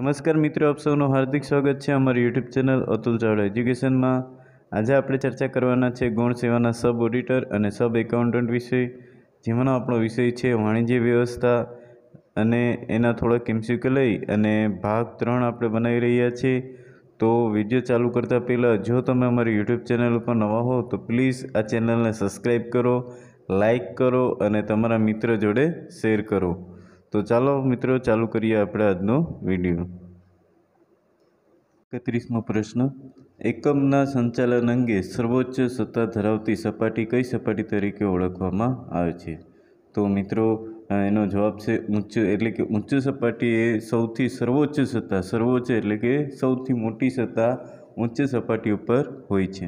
નમસ્કાર મિત્રો આપ સૌનું હાર્દિક સ્વાગત છે અમારી યુટ્યુબ ચેનલ અતુલ ચાવડા એજ્યુકેશનમાં આજે આપણે ચર્ચા કરવાના છે ગૌણ સેવાના સબ ઓડિટર અને સબ એકાઉન્ટન્ટ વિષય જેમાંનો આપણો વિષય છે વાણિજ્ય વ્યવસ્થા અને એના થોડાક એમસીક્યુ લઈ અને ભાગ ત્રણ આપણે બનાવી રહ્યા છીએ તો વિડીયો ચાલુ કરતાં પહેલાં જો તમે અમારી યુટ્યુબ ચેનલ ઉપર નવા હો તો પ્લીઝ આ ચેનલને સબસ્ક્રાઈબ કરો લાઈક કરો અને તમારા મિત્ર જોડે શેર કરો તો ચાલો મિત્રો ચાલુ કરીએ આપણે આજનો વિડીયો એકત્રીસમો પ્રશ્ન એકમના સંચાલન અંગે સર્વોચ્ચ સત્તા ધરાવતી સપાટી કઈ સપાટી તરીકે ઓળખવામાં આવે છે તો મિત્રો એનો જવાબ છે ઉચ્ચ એટલે કે ઉચ્ચ સપાટી એ સૌથી સર્વોચ્ચ સત્તા સર્વોચ્ચ એટલે કે સૌથી મોટી સત્તા ઉચ્ચ સપાટી ઉપર હોય છે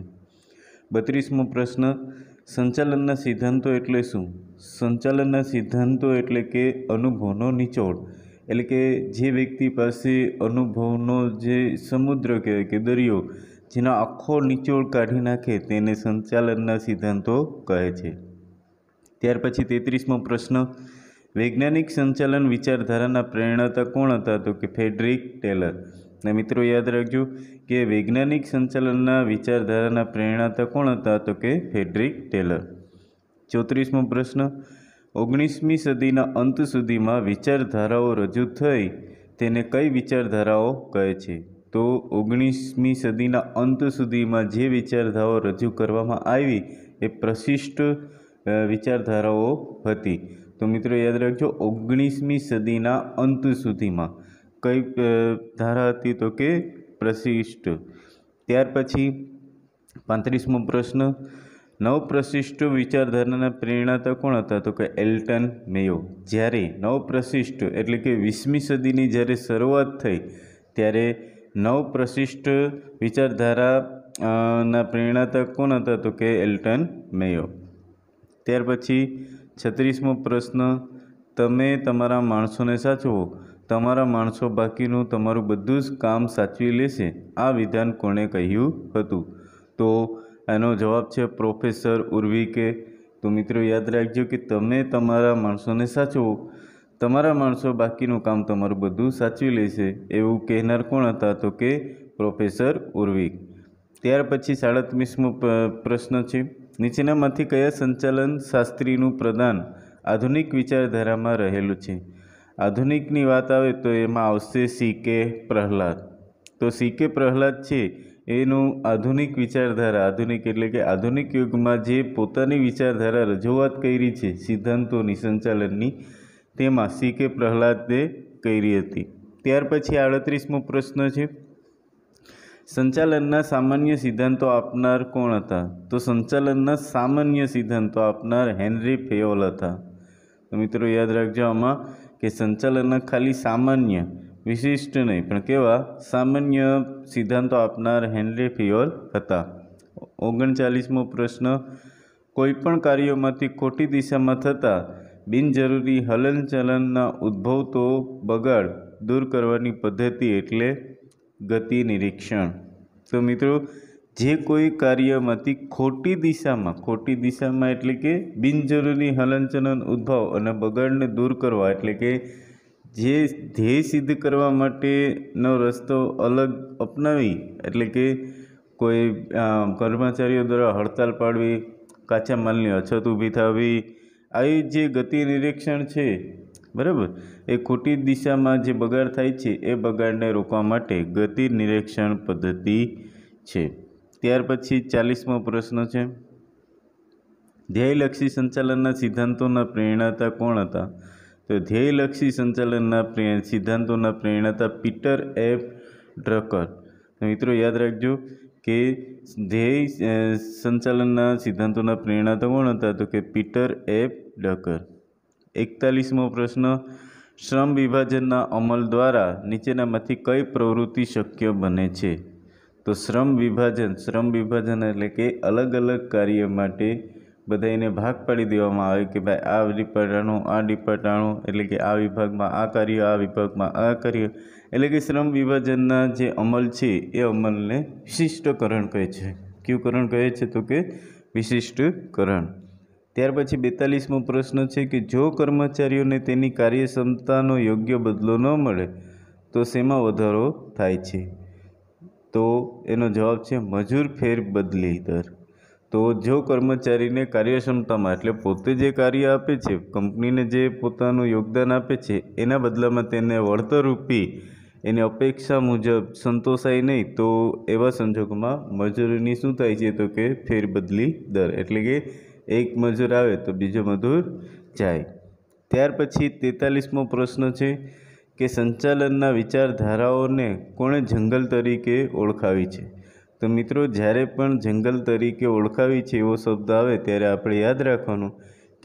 બત્રીસમો પ્રશ્ન સંચાલનના સિદ્ધાંતો એટલે શું સંચાલનના સિદ્ધાંતો એટલે કે અનુભવનો નિચોડ એટલે કે જે વ્યક્તિ પાસે અનુભવનો જે સમુદ્ર કહેવાય કે દરિયો જેનો આખો નિચોડ કાઢી નાખે તેને સંચાલનના સિદ્ધાંતો કહે છે ત્યાર પછી તેત્રીસમો પ્રશ્ન વૈજ્ઞાનિક સંચાલન વિચારધારાના પ્રેરણાતા કોણ હતા તો કે ફેડરિક ટેલર ને મિત્રો યાદ રાખજો કે વૈજ્ઞાનિક સંચાલનના વિચારધારાના પ્રેરણાતા કોણ હતા તો કે ફેડરિક ટેલર ચોત્રીસમો પ્રશ્ન ઓગણીસમી સદીના અંત સુધીમાં વિચારધારાઓ રજૂ થઈ તેને કઈ વિચારધારાઓ કહે છે તો ઓગણીસમી સદીના અંત સુધીમાં જે વિચારધારાઓ રજૂ કરવામાં આવી એ પ્રશિષ્ટ વિચારધારાઓ હતી તો મિત્રો યાદ રાખજો ઓગણીસમી સદીના અંત સુધીમાં કઈ ધારા હતી તો કે પ્રશિષ્ટ ત્યાર પછી પાંત્રીસમો પ્રશ્ન નવ નવપ્રશિષ્ટ વિચારધારાના પ્રેરણાતા કોણ હતા તો કે એલ્ટન મેયો જ્યારે નવ નવપ્રશિષ્ટ એટલે કે વીસમી સદીની જ્યારે શરૂઆત થઈ ત્યારે નવ નવપ્રશિષ્ટ વિચારધારા ના પ્રેરણાતા કોણ હતા તો કે એલ્ટન મેયો ત્યાર પછી છત્રીસમો પ્રશ્ન તમે તમારા માણસોને સાચવો તમારા માણસો બાકીનું તમારું બધું જ કામ સાચવી લેશે આ વિધાન કોણે કહ્યું હતું તો એનો જવાબ છે પ્રોફેસર ઉર્વિકે તો મિત્રો યાદ રાખજો કે તમે તમારા માણસોને સાચવો તમારા માણસો બાકીનું કામ તમારું બધું સાચવી લેશે એવું કહેનાર કોણ હતા તો કે પ્રોફેસર ઉર્વિક ત્યાર પછી સાડત્રીસમો પ્રશ્ન છે નીચેનામાંથી કયા સંચાલન શાસ્ત્રીનું પ્રદાન આધુનિક વિચારધારામાં રહેલું છે આધુનિકની વાત આવે તો એમાં આવશે સી કે પ્રહલાદ તો સી કે પ્રહલાદ છે એનું આધુનિક વિચારધારા આધુનિક એટલે કે આધુનિક યુગમાં જે પોતાની વિચારધારા રજૂઆત કરી છે સિદ્ધાંતોની સંચાલનની તેમાં સી કે પ્રહલાદે કરી હતી ત્યાર પછી આડત્રીસમો પ્રશ્ન છે સંચાલનના સામાન્ય સિદ્ધાંતો આપનાર કોણ હતા તો સંચાલનના સામાન્ય સિદ્ધાંતો આપનાર હેનરી ફેઓલ હતા તો મિત્રો યાદ રાખજો આમાં કે સંચાલનના ખાલી સામાન્ય વિશિષ્ટ નહીં પણ કેવા સામાન્ય સિદ્ધાંતો આપનાર હેનરી ફિયોલ હતા ઓગણચાલીસમો પ્રશ્ન કોઈપણ કાર્યોમાંથી ખોટી દિશામાં થતા બિનજરૂરી હલનચલનના ઉદ્ભવતો બગાડ દૂર કરવાની પદ્ધતિ એટલે ગતિ નિરીક્ષણ તો મિત્રો જે કોઈ કાર્યમાંથી ખોટી દિશામાં ખોટી દિશામાં એટલે કે બિનજરૂરી હલનચલન ઉદ્ભવ અને બગાડને દૂર કરવા એટલે કે જે ધ્યેય સિદ્ધ કરવા માટેનો રસ્તો અલગ અપનાવી એટલે કે કોઈ કર્મચારીઓ દ્વારા હડતાલ પાડવી કાચા માલની અછત ઊભી થવી આવી જે ગતિ નિરીક્ષણ છે બરાબર એ ખોટી દિશામાં જે બગાડ થાય છે એ બગાડને રોકવા માટે ગતિ નિરીક્ષણ પદ્ધતિ છે ત્યાર પછી ચાલીસમો પ્રશ્ન છે ધ્યેયલક્ષી સંચાલનના સિદ્ધાંતોના પ્રેરણાતા કોણ હતા તો ધ્યેયલક્ષી સંચાલનના સિદ્ધાંતોના પ્રેરણાતા પીટર એફ ડ્રકર મિત્રો યાદ રાખજો કે ધ્યેય સંચાલનના સિદ્ધાંતોના પ્રેરણાતા કોણ હતા તો કે પીટર એફ ડકર એકતાલીસમો પ્રશ્ન શ્રમ વિભાજનના અમલ દ્વારા નીચેનામાંથી કઈ પ્રવૃત્તિ શક્ય બને છે તો શ્રમ વિભાજન શ્રમ વિભાજન એટલે કે અલગ અલગ કાર્ય માટે બધાને ભાગ પાડી દેવામાં આવે કે ભાઈ આ ડિપાર્ટાણું આ ડિપાર્ટાણું એટલે કે આ વિભાગમાં આ કાર્ય આ વિભાગમાં આ કાર્ય એટલે કે શ્રમ વિભાજનના જે અમલ છે એ અમલને વિશિષ્ટકરણ કહે છે કયું કહે છે તો કે વિશિષ્ટકરણ ત્યાર પછી બેતાલીસમો પ્રશ્ન છે કે જો કર્મચારીઓને તેની કાર્યક્ષમતાનો યોગ્ય બદલો ન મળે તો શેમાં વધારો થાય છે તો એનો જવાબ છે મજૂર ફેર બદલી દર તો જો કર્મચારીને કાર્યક્ષમતામાં એટલે પોતે જે કાર્ય આપે છે કંપનીને જે પોતાનું યોગદાન આપે છે એના બદલામાં તેને વળતરરૂપી એની અપેક્ષા મુજબ સંતોષાય નહીં તો એવા સંજોગોમાં મજૂરની શું થાય છે તો કે ફેરબદલી દર એટલે કે એક મજૂર આવે તો બીજો મજૂર જાય ત્યાર પછી તેતાલીસમો પ્રશ્ન છે કે સંચાલનના વિચારધારાઓને કોણે જંગલ તરીકે ઓળખાવી છે તો મિત્રો જ્યારે પણ જંગલ તરીકે ઓળખાવી છે એવો શબ્દ આવે ત્યારે આપણે યાદ રાખવાનું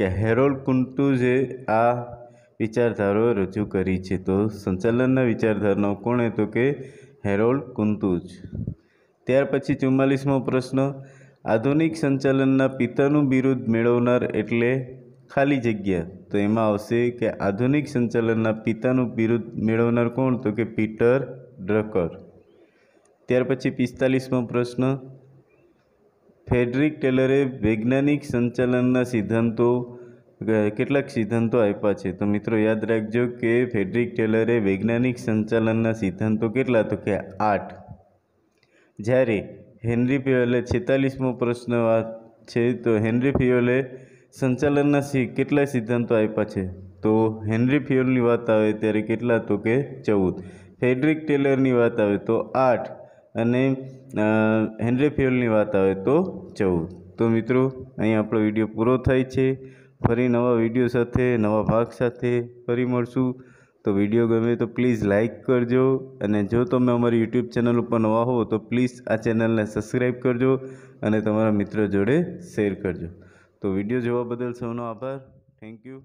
કે હેરોલ કુન્ટુઝે આ વિચારધારાઓ રજૂ કરી છે તો સંચાલનના વિચારધારાઓ કોણે તો કે હેરોલ્ડ કુન્તુજ ત્યાર પછી ચુમ્માલીસમો પ્રશ્ન આધુનિક સંચાલનના પિતાનું બિરુદ મેળવનાર એટલે ખાલી જગ્યા તો એમાં આવશે કે આધુનિક સંચાલનના પિતાનું બિરુદ મેળવનાર કોણ તો કે પીટર ડ્રકર ત્યાર પછી પિસ્તાલીસમો પ્રશ્ન ફેડરિક ટેલરે વૈજ્ઞાનિક સંચાલનના સિદ્ધાંતો કેટલાક સિદ્ધાંતો આપ્યા છે તો મિત્રો યાદ રાખજો કે ફેડરિક ટેલરે વૈજ્ઞાનિક સંચાલનના સિદ્ધાંતો કેટલા તો કે આઠ જ્યારે હેનરી ફિયોલે છેતાલીસમો પ્રશ્ન છે તો હેનરી ફિયોલે સંચાલનના સી કેટલાય સિદ્ધાંતો આપ્યા છે તો હેનરી ફ્યોલની વાત આવે ત્યારે કેટલા તો કે ચૌદ ફેડરિક ટેલરની વાત આવે તો આઠ અને હેનરી ફ્યોલની વાત આવે તો ચૌદ તો મિત્રો અહીં આપણો વિડીયો પૂરો થાય છે ફરી નવા વિડીયો સાથે નવા ભાગ સાથે ફરી મળશું તો વિડીયો ગમે તો પ્લીઝ લાઇક કરજો અને જો તમે અમારી યુટ્યુબ ચેનલ ઉપર નવા હો તો પ્લીઝ આ ચેનલને સબસ્ક્રાઈબ કરજો અને તમારા મિત્રો જોડે શેર કરજો તો વિડીયો જોવા બદલ સૌનો આભાર થેન્ક યુ